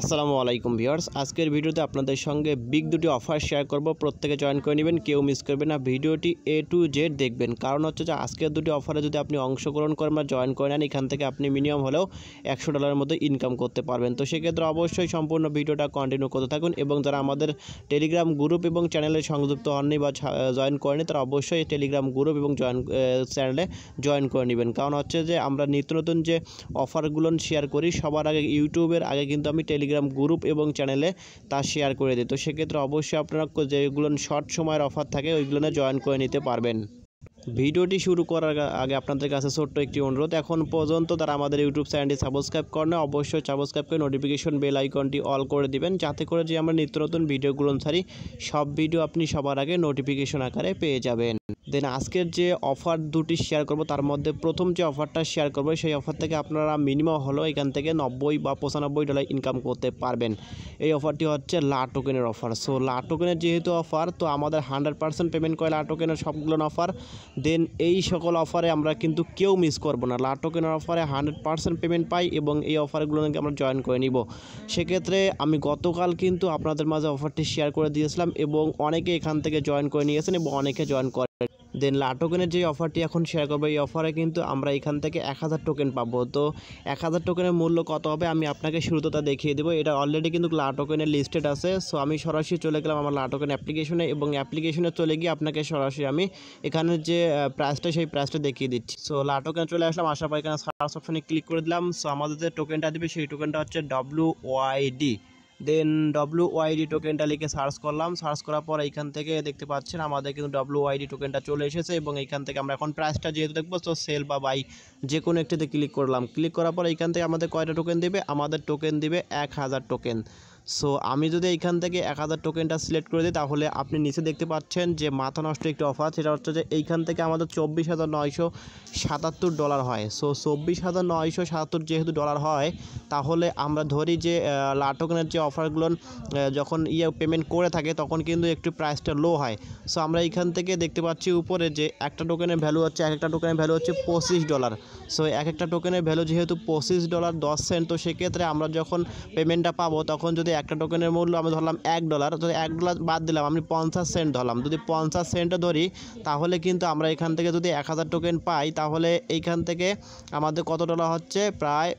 আসসালামু আলাইকুম ভিউয়ার্স আজকের ভিডিওতে আপনাদের সঙ্গে বিগ দুটি অফার শেয়ার করব প্রত্যেকে জয়েন করে নেবেন কেউ মিস করবে না ভিডিওটি এ টু জেড দেখবেন কারণ হচ্ছে যে আজকের দুটি অফারে যদি আপনি অংশগ্রহণ করেন বা জয়েন করে নেন এখান থেকে আপনি মিনিমাম হলেও একশো ডলারের মতো ইনকাম করতে পারবেন তো সেক্ষেত্রে অবশ্যই সম্পূর্ণ ভিডিওটা কন্টিনিউ করতে থাকুন এবং যারা আমাদের টেলিগ্রাম গ্রুপ এবং চ্যানেলে সংযুক্ত হননি বা জয়েন করেনি তারা অবশ্যই টেলিগ্রাম গ্রুপ এবং জয়েন চ্যানেলে জয়েন করে নেবেন কারণ হচ্ছে যে আমরা নিত্য নতুন যে অফারগুলো শেয়ার করি সবার আগে ইউটিউবের আগে কিন্তু আমি টেলিগ্রাম গ্রুপ এবং চ্যানেলে তা শেয়ার করে দিই তো সেক্ষেত্রে অবশ্যই আপনারা যেগুলো শর্ট সময়ের অফার থাকে ওইগুলো জয়েন করে নিতে পারবেন ভিডিওটি শুরু করার আগে আপনাদের কাছে ছোট্ট একটি অনুরোধ এখন পর্যন্ত তারা আমাদের ইউটিউব চ্যানেলটি সাবস্ক্রাইব করেন অবশ্যই সাবস্ক্রাইব করে নোটিফিকেশন বেল আইকনটি অল করে দিবেন যাতে করে যে আমরা নিত্য নতুন ভিডিওগুলো অনুসারে সব ভিডিও আপনি সবার আগে নোটিফিকেশন আকারে পেয়ে যাবেন দেন আজকের যে অফার দুটি শেয়ার করব তার মধ্যে প্রথম যে অফারটা শেয়ার করব সেই অফার থেকে আপনারা মিনিমাম হলো এখান থেকে নব্বই বা পঁচানব্বই ডলার ইনকাম করতে পারবেন এই অফারটি হচ্ছে লা টোকেনের অফার সো লা টোকেনের যেহেতু অফার তো আমাদের হান্ড্রেড পার্সেন্ট পেমেন্ট করে লা টোকেনের সবগুলো অফার দেন এই সকল অফারে আমরা কিন্তু কেউ মিস করবো না লাটো কেনার অফারে হান্ড্রেড পার্সেন্ট পেমেন্ট পাই এবং এই অফারগুলো নাকি আমরা জয়েন করে নিব সেক্ষেত্রে আমি গতকাল কিন্তু আপনাদের মাঝে অফারটি শেয়ার করে দিয়েছিলাম এবং অনেকে এখান থেকে জয়েন করে নিয়েছেন এবং অনেকে জয়েন করে দেন টোকেনের যে অফারটি এখন শেয়ার করবো এই অফারে কিন্তু আমরা এখান থেকে এক হাজার টোকেন পাবো তো এক হাজার টোকেনের মূল্য কত হবে আমি আপনাকে শুরুতে তা দেখিয়ে দেবো এটা অলরেডি কিন্তু টোকেনের লিস্টেড আছে সো আমি সরাসরি চলে গেলাম আমার টোকেন অ্যাপ্লিকেশনে এবং অ্যাপ্লিকেশনে চলে গিয়ে আপনাকে সরাসরি আমি এখানের যে প্রাইসটা সেই প্রাইসটা দেখিয়ে দিচ্ছি সো টোকেন চলে আসলাম আসার পর এখানে সার্চ অপশনে ক্লিক করে দিলাম সো আমাদের যে টোকেনটা দেবে সেই টোকেনটা হচ্ছে ডব্লিউ ওয়াইডি দেন ডব্লু ওয়াইডি টোকেনটা লিখে সার্চ করলাম সার্চ করার পর এইখান থেকে দেখতে পাচ্ছেন আমাদের কিন্তু ডব্লু ওয়াইডি টোকেনটা চলে এসেছে এবং এইখান থেকে আমরা এখন প্রাইসটা যেহেতু দেখবো তো সেল বা বাই যে কোনো একটিতে ক্লিক করলাম ক্লিক করার পর এইখান থেকে আমাদের কয়টা টোকেন দেবে আমাদের টোকেন দেবে এক হাজার টোকেন সো আমি যদি এইখান থেকে এক হাজার টোকেনটা সিলেক্ট করে দিই তাহলে আপনি নিচে দেখতে পাচ্ছেন যে মাথা নষ্ট একটি অফার সেটা হচ্ছে যে এইখান থেকে আমাদের চব্বিশ হাজার নয়শো সাতাত্তর ডলার হয় সো চব্বিশ হাজার নয়শো সাতাত্তর যেহেতু ডলার হয় তাহলে আমরা ধরি যে লাটোকেনের যে অফারগুলো যখন ইয়ে পেমেন্ট করে থাকে তখন কিন্তু একটু প্রাইসটা লো হয় সো আমরা এইখান থেকে দেখতে পাচ্ছি উপরে যে একটা টোকেনের ভ্যালু হচ্ছে এক একটা টোকেনের ভ্যালু হচ্ছে পঁচিশ ডলার সো এক একটা টোকেনের ভ্যালু যেহেতু পঁচিশ ডলার দশ সেন্ট তো সেক্ষেত্রে আমরা যখন পেমেন্টটা পাবো তখন যদি একটা টোকেনের মূল্য আমি ধরলাম এক ডলার যদি এক ডলার বাদ দিলাম আমি পঞ্চাশ সেন্ট ধরলাম যদি পঞ্চাশ সেন্টে ধরি তাহলে কিন্তু আমরা এখান থেকে যদি এক হাজার টোকেন পাই তাহলে এইখান থেকে আমাদের কত ডলার হচ্ছে প্রায়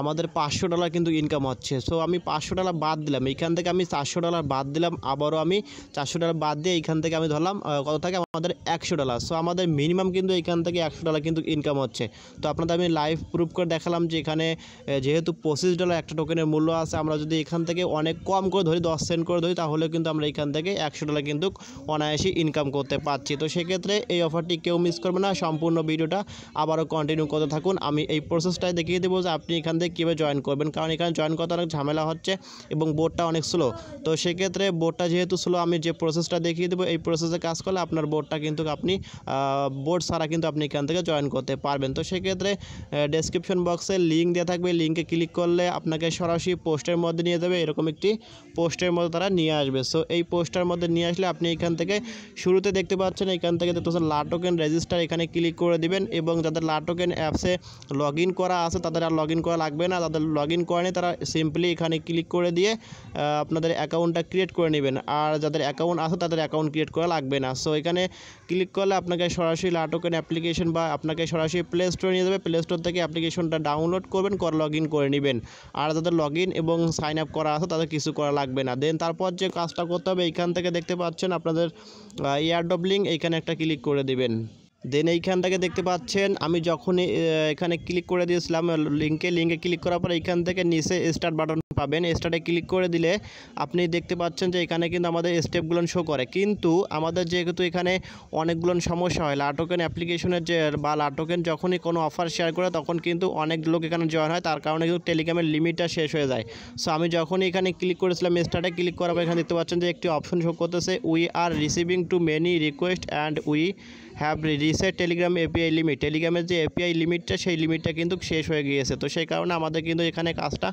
আমাদের পাঁচশো ডলার কিন্তু ইনকাম হচ্ছে সো আমি পাঁচশো ডলার বাদ দিলাম এইখান থেকে আমি চারশো ডলার বাদ দিলাম আবারও আমি চারশো ডলার বাদ দিয়ে এইখান থেকে আমি ধরলাম কত থাকে আমাদের একশো ডলার সো আমাদের মিনিমাম কিন্তু এইখান থেকে একশো ডলার কিন্তু ইনকাম হচ্ছে তো আপনাদের আমি লাইভ প্রুফ করে দেখালাম যে এখানে যেহেতু পঁচিশ ডলার একটা টোকেনের মূল্য আছে আমরা যদি এখান থেকে অনেক কম করে ধরি দশ সেন্ট করে ধরি তাহলে কিন্তু আমরা এখান থেকে একশো ডলার কিন্তু অনায়াসে ইনকাম করতে পারছি তো সেক্ষেত্রে এই অফারটি কেউ মিস করবে না সম্পূর্ণ ভিডিওটা আবারও কন্টিনিউ করতে থাকুন আমি এই প্রসেসটাই দেখিয়ে দেবো যে আপনি এখান দিয়ে কীভাবে জয়েন করবেন কারণ এখানে জয়েন করতে অনেক ঝামেলা হচ্ছে এবং বোর্ডটা অনেক স্লো তো সেক্ষেত্রে বোর্ডটা যেহেতু স্লো আমি যে প্রসেসটা দেখিয়ে দেবো এই প্রসেসে কাজ করলে আপনার বোর্ডটা কিন্তু আপনি বোর্ড ছাড়া কিন্তু আপনি এখান থেকে জয়েন করতে পারবেন তো সেক্ষেত্রে ডেসক্রিপশন বক্সে লিঙ্ক দেওয়া থাকবে লিঙ্কে ক্লিক করলে আপনাকে সরাসরি পোস্টের মধ্যে নিয়ে যাবে এরকম একটি পোস্টের মধ্যে তারা নিয়ে আসবে সো এই পোস্টের মধ্যে নিয়ে আসলে আপনি এখান থেকে শুরুতে দেখতে পাচ্ছেন এখান থেকে দেখতেছেন লাটোকেন রেজিস্টার এখানে ক্লিক করে দিবেন এবং যাদের লাটোকেন অ্যাপসে লগ করা আছে তাদের আর লগ করা লাগবে না তাদের লগ ইন করেনি তারা সিম্পলি এখানে ক্লিক করে দিয়ে আপনাদের অ্যাকাউন্টটা ক্রিয়েট করে নেবেন আর যাদের অ্যাকাউন্ট আছে তাদের অ্যাকাউন্ট ক্রিয়েট করা লাগবে না সো এখানে ক্লিক করলে আপনাকে সরাসরি লাটোকেন অ্যাপ্লিকেশন বা আপনাকে সরাসরি প্লে স্টোরে নিয়ে যাবে প্লে স্টোর থেকে অ্যাপ্লিকেশনটা ডাউনলোড করবেন কর লগ ইন করে নেবেন আর যাদের লগ ইন এবং সাইন আপ করা আছে তাদের কিছু করা লাগবে না দেন তারপর যে কাজটা করতে হবে এইখান থেকে দেখতে পাচ্ছেন আপনাদের ইয়ারডব লিঙ্ক এইখানে একটা ক্লিক করে দেবেন দেন এইখান থেকে দেখতে পাচ্ছেন আমি যখনই এখানে ক্লিক করে দিয়েছিলাম লিঙ্কে লিঙ্কে ক্লিক করার পর এইখান থেকে নিচে স্টার্ট বাটন পাবেন স্টার্টে ক্লিক করে দিলে আপনি দেখতে পাচ্ছেন যে এখানে কিন্তু আমাদের স্টেপগুলো শো করে কিন্তু আমাদের যেহেতু এখানে অনেকগুলো সমস্যা হয় লাটোকেন অ্যাপ্লিকেশনের যে বা লাটোকেন যখনই কোনো অফার শেয়ার করে তখন কিন্তু অনেক লোক এখানে জয়েন হয় তার কারণে কিন্তু টেলিগ্রামের লিমিটটা শেষ হয়ে যায় সো আমি যখনই এখানে ক্লিক করেছিলাম স্টার্টে ক্লিক করার পর এখানে দেখতে পাচ্ছেন যে একটি অপশন শো করতেছে we are receiving too many request and we have reset telegram API limit টেলিগ্রামের যে এপিআই লিমিটটা সেই লিমিটটা কিন্তু শেষ হয়ে গিয়েছে তো সেই কারণে আমাদের কিন্তু এখানে কাজটা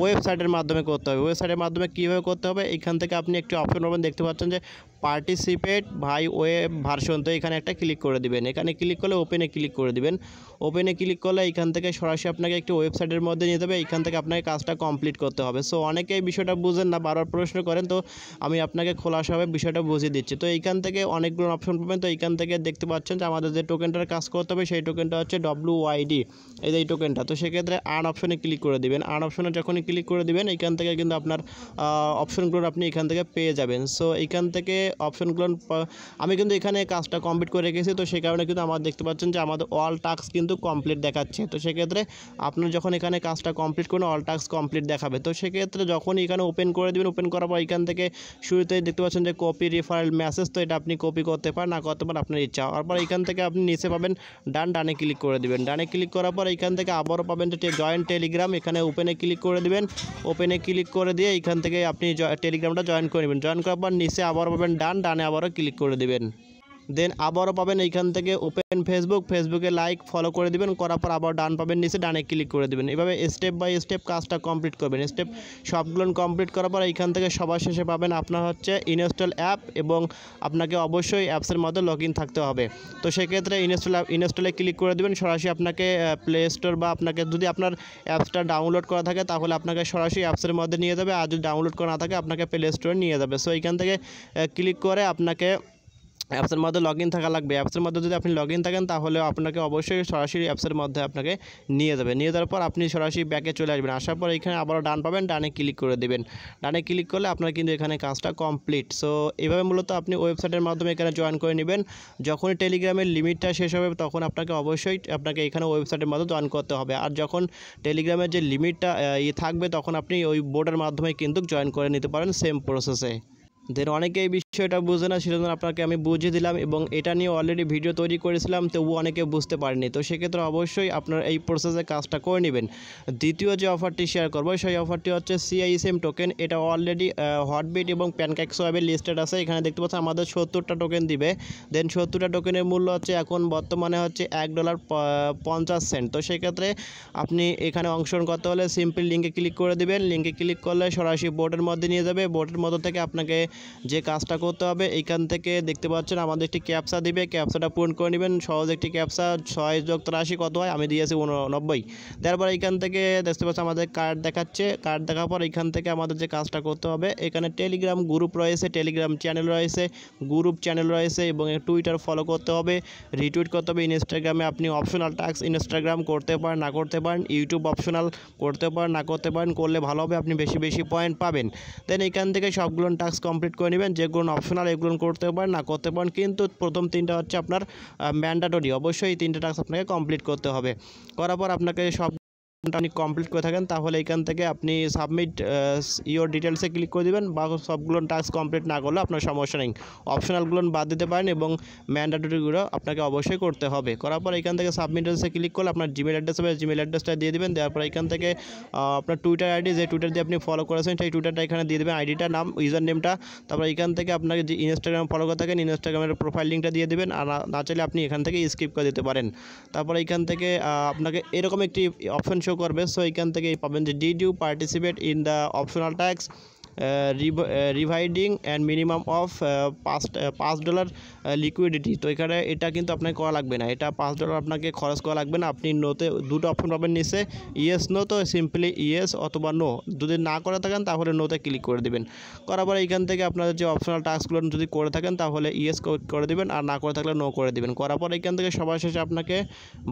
ওয়েবসাইটের মাধ্যমে করতে হবে ওয়েবসাইটের মাধ্যমে কীভাবে করতে হবে এখান থেকে আপনি একটি অপশন পাবেন দেখতে পাচ্ছেন যে পার্টিসিপেট ভাই ওয়েব ভার্সন তো এখানে একটা ক্লিক করে দিবেন এখানে ক্লিক করলে ওপেনে ক্লিক করে দিবেন ওপেনে ক্লিক করলে এখান থেকে সরাসরি আপনাকে একটি ওয়েবসাইটের মধ্যে নিয়ে যাবে এখান থেকে আপনাকে কাজটা কমপ্লিট করতে হবে সো অনেকে এই বিষয়টা বুঝেন না বারবার প্রশ্ন করেন তো আমি আপনাকে খোলাসাভাবে বিষয়টা বুঝিয়ে দিচ্ছি তো এইখান থেকে অনেকগুলো অপশন পাবেন তো এইখান থেকে দেখতে পাচ্ছেন যে আমাদের যে টোকেনটার কাজ করতে হবে সেই টোকেনটা হচ্ছে ডব্লু ওয়াইডি এই যে এই টোকেনটা তো সেক্ষেত্রে আর্ন অপশনে ক্লিক করে দিবেন আন অপশনে যখনই ক্লিক করে দিবেন এখান থেকে কিন্তু আপনার অপশনগুলো আপনি এখান থেকে পেয়ে যাবেন সো এখান থেকে অপশনগুলো আমি কিন্তু এখানে কাজটা কমপ্লিট করে রেখেছি তো সেই কারণে কিন্তু আমার দেখতে পাচ্ছেন যে আমাদের অল টাস্ক কিন্তু কমপ্লিট দেখাচ্ছে তো সেক্ষেত্রে আপনার যখন এখানে কাজটা কমপ্লিট করুন অল টাস্ক কমপ্লিট দেখাবে তো সেক্ষেত্রে যখন এখানে ওপেন করে দেবেন ওপেন করার পর এখান থেকে শুরুতে দেখতে পাচ্ছেন যে কপি রিফারেল মেসেজ তো এটা আপনি কপি করতে পারেন না করতে পারেন আপনার ইচ্ছা পর এখান থেকে আপনি নিচে পাবেন ডান ডানে ক্লিক করে দেবেন ডানে ক্লিক করার পর এখান থেকে আবারও পাবেন যে জয়েন্ট টেলিগ্রাম এখানে ওপেনে ক্লিক করে দেবেন ওপেনে ক্লিক করে দিয়ে এখান থেকে আপনি টেলিগ্রামটা জয়েন করে নেবেন জয়েন করার পর নিচে আবার পাবেন ডান ডানে আবারও ক্লিক করে দেবেন দেন আবারও পাবেন এইখান থেকে ওপেন ফেসবুক ফেসবুকে লাইক ফলো করে দেবেন করার পর আবার ডান পাবেন নিচে ডানে ক্লিক করে দেবেন এভাবে স্টেপ বাই স্টেপ কাজটা কমপ্লিট করবেন স্টেপ সবগুলো কমপ্লিট করার পর এইখান থেকে সবার শেষে পাবেন আপনার হচ্ছে ইনস্টল অ্যাপ এবং আপনাকে অবশ্যই অ্যাপসের মধ্যে লগ থাকতে হবে তো সেক্ষেত্রে ইনস্টল অ্যাপ ইনস্টলে ক্লিক করে দেবেন সরাসরি আপনাকে প্লে স্টোর বা আপনাকে যদি আপনার অ্যাপসটা ডাউনলোড করা থাকে তাহলে আপনাকে সরাসরি অ্যাপসের মধ্যে নিয়ে যাবে আর যদি ডাউনলোড করা না থাকে আপনাকে প্লে স্টোরে নিয়ে যাবে সো এইখান থেকে ক্লিক করে আপনাকে অ্যাপসের মধ্যে লগ ইন থাকা লাগবে অ্যাপসের মধ্যে যদি আপনি লগ ইন থাকেন তাহলে আপনাকে অবশ্যই সরাসরি অ্যাপসের মধ্যে আপনাকে নিয়ে যাবে নিয়ে যাওয়ার পর আপনি সরাসরি ব্যাকে চলে আসবেন আসার পর এখানে আবারও ডান পাবেন ডানে ক্লিক করে দেবেন ডানে ক্লিক করলে আপনার কিন্তু এখানে কাজটা কমপ্লিট সো এভাবে মূলত আপনি ওয়েবসাইটের মাধ্যমে এখানে জয়েন করে নেবেন যখনই টেলিগ্রামের লিমিটটা শেষ হবে তখন আপনাকে অবশ্যই আপনাকে এখানে ওয়েবসাইটের মাধ্যমে জয়েন করতে হবে আর যখন টেলিগ্রামের যে লিমিটটা ইয়ে থাকবে তখন আপনি ওই বোর্ডের মাধ্যমে কিন্তু জয়েন করে নিতে পারেন সেম প্রসেসে দেন অনেকে এই বিষয়টা বুঝে না সেজন্য আপনাকে আমি বুঝিয়ে দিলাম এবং এটা নিয়ে অলরেডি ভিডিও তৈরি করেছিলাম তবুও অনেকে বুঝতে পারেনি তো সেক্ষেত্রে অবশ্যই আপনার এই প্রসেসে কাজটা করে নেবেন দ্বিতীয় যে অফারটি শেয়ার করবো সেই অফারটি হচ্ছে সিআইএসএম টোকেন এটা অলরেডি হটবিট এবং প্যানকেক সোয়াবের লিস্টেড আছে এখানে দেখতে পাচ্ছেন আমাদের সত্তরটা টোকেন দিবে দেন সত্তরটা টোকেনের মূল্য হচ্ছে এখন বর্তমানে হচ্ছে এক ডলার পঞ্চাশ সেন্ট তো সেক্ষেত্রে আপনি এখানে অংশগ্রহণ করতে হলে সিম্পলি লিঙ্কে ক্লিক করে দেবেন লিঙ্কে ক্লিক করলে সরাসরি বোর্ডের মধ্যে নিয়ে যাবে বোর্ডের মধ্যে থেকে আপনাকে যে কাজটা করতে হবে এইখান থেকে দেখতে পাচ্ছেন আমাদের একটি ক্যাপসা দিবে ক্যাপসাটা পূরণ করে নেবেন সহজ একটি ক্যাপসা ছয় যোগ কত হয় আমি দিয়েছি উননব্বই তারপর এইখান থেকে দেখতে পাচ্ছি আমাদের কার্ড দেখাচ্ছে কার্ড দেখার পর এইখান থেকে আমাদের যে কাজটা করতে হবে এখানে টেলিগ্রাম গ্রুপ রয়েছে টেলিগ্রাম চ্যানেল রয়েছে গ্রুপ চ্যানেল রয়েছে এবং টুইটার ফলো করতে হবে রিটুইট করতে হবে ইনস্টাগ্রামে আপনি অপশনাল টাস্ক ইনস্টাগ্রাম করতে পারেন না করতে পারেন ইউটিউব অপশনাল করতে পারেন না করতে পারেন করলে ভালো হবে আপনি বেশি বেশি পয়েন্ট পাবেন দেন এখান থেকে সবগুলো টাস্ক কম কমপ্লিট করে নেবেন যেগুলো অপশনাল এগুলো করতে পারেন না করতে পারেন কিন্তু প্রথম তিনটা হচ্ছে আপনার ম্যান্ডাটরি অবশ্যই এই তিনটা টাস্ক আপনাকে কমপ্লিট করতে হবে করার পর আপনাকে সব আপনি কমপ্লিট করে থাকেন তাহলে এখান থেকে আপনি সাবমিট ইওর ডিটেলসে ক্লিক করে দেবেন বা সবগুলো টাস্ক কমপ্লিট না করলে আপনার সমস্যা নেই অপশনালগুলো বাদ দিতে পারেন এবং ম্যান্ডাটরিগুলো আপনাকে অবশ্যই করতে হবে করার পর এখান থেকে সাবমিট অ্যাড্রেসে ক্লিক করলে আপনার জিমেল অ্যাড্রেস হবে জিমেল অ্যাড্রেসটা দিয়ে দেবেন দেওয়ার পর এখান থেকে আপনার টুইটার আইডি যে টুইটার দিয়ে আপনি ফলো করেছেন সেই টুইটারটা এখানে দিয়ে দেবেন আইডিটা নাম ইউজার নেমটা তারপর এখান থেকে আপনাকে যে ইনস্টাগ্রাম ফলো করে থাকেন ইনস্টাগ্রামের প্রোফাইল লিঙ্কটা দিয়ে দেবেন আর না চাইলে আপনি এখান থেকে স্কিপ করে দিতে পারেন তারপর এখান থেকে আপনাকে এরকম একটি অপশন শো করবে সো এখান থেকে পাবেন যে did you participate in the optional tax রিভাইডিং অ্যান্ড মিনিমাম অফ পাঁচ পাঁচ ডলার লিকুইডিটি তো এখানে এটা কিন্তু আপনাকে করা লাগবে না এটা পাঁচ ডলার আপনাকে খরচ করা লাগবে না আপনি নোতে দুটো অপশন পাবেন নিচে ইয়েস নো তো সিম্পলি ইয়েস অথবা নো যদি না করে থাকেন তাহলে নোতে ক্লিক করে দেবেন করার পরে এখান থেকে আপনাদের যে অপশনাল টাস্কগুলো যদি করে থাকেন তাহলে ইয়েস করে দেবেন আর না করে থাকলে নো করে দেবেন করার পরে এখান থেকে সবার শেষে আপনাকে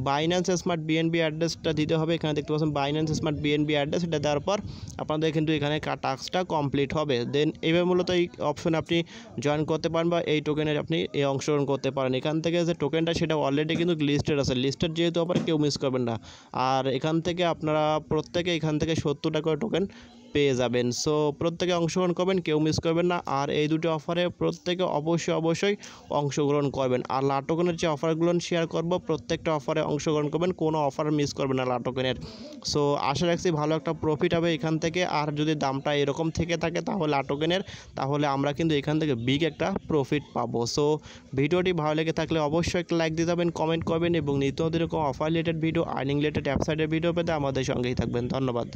বাইন্যান্স স্মার্ট বিএনবি অ্যাড্রেসটা দিতে হবে এখানে দেখতে পাচ্ছেন বাইন্যান্স স্মার্ট বিএনবি অ্যাড্রেস এটা দেওয়ার পর আপনাদের কিন্তু এখানে টাস্কটা কম কমপ্লিট হবে দেন এইভাবে মূলত এই অপশন আপনি জয়েন করতে পারেন বা এই টোকেনের আপনি এই অংশগ্রহণ করতে পারেন এখান থেকে যে টোকেনটা সেটা অলরেডি কিন্তু লিস্টেড আছে লিস্টেড যেহেতু আবার কেউ মিস করবেন না আর এখান থেকে আপনারা প্রত্যেকে এখান থেকে সত্তর টাকা টোকেন পেয়ে যাবেন সো প্রত্যেকে অংশগ্রহণ করবেন কেউ মিস করবেন না আর এই দুটি অফারে প্রত্যেকে অবশ্যই অবশ্যই অংশগ্রহণ করবেন আর লাটকনের যে অফারগুলো শেয়ার করব প্রত্যেকটা অফারে অংশগ্রহণ করবেন কোনো অফার মিস করবেন না লাটকনের সো আশা রাখছি ভালো একটা প্রফিট হবে এখান থেকে আর যদি দামটা এরকম থেকে থাকে তাহলে লাটকনের তাহলে আমরা কিন্তু এখান থেকে বিগ একটা প্রফিট পাবো সো ভিডিওটি ভালো লেগে থাকলে অবশ্যই একটা লাইক দিতে হবেন কমেন্ট করবেন এবং নিত্য এরকম offer related video earning related ওয়েবসাইটের ভিডিও পেতে আমাদের সঙ্গেই থাকবেন ধন্যবাদ